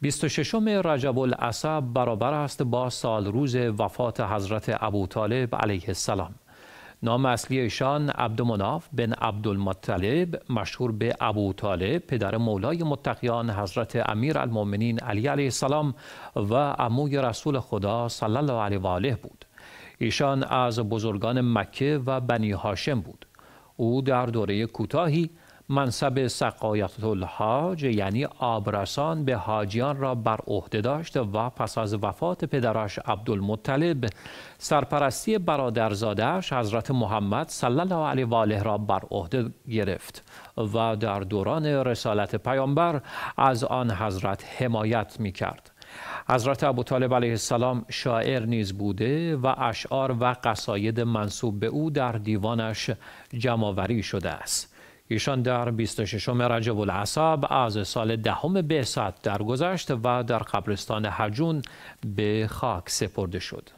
26 رجب العصب برابر است با سال روز وفات حضرت ابو طالب علیه السلام نام اصلی ایشان مناف بن عبدالمطلب مشهور به ابو طالب پدر مولای متقیان حضرت امیر المومنین علی علیه السلام و عموی رسول خدا صلی الله علیه و آله بود ایشان از بزرگان مکه و بنی هاشم بود او در دوره کوتاهی منصب سقایت الحاج یعنی آبرسان به حاجیان را بر عهده داشت و پس از وفات پدرش عبدالمطلب سرپرستی برادرزادش حضرت محمد صلی الله علیه و آله را بر عهده گرفت و در دوران رسالت پیامبر از آن حضرت حمایت می کرد. حضرت ابو طالب علیه السلام شاعر نیز بوده و اشعار و قصاید منصوب به او در دیوانش جمعوری شده است. ایشان در 26 رجب العصاب از سال دهم بعثت درگذشت و در قبرستان حجون به خاک سپرده شد.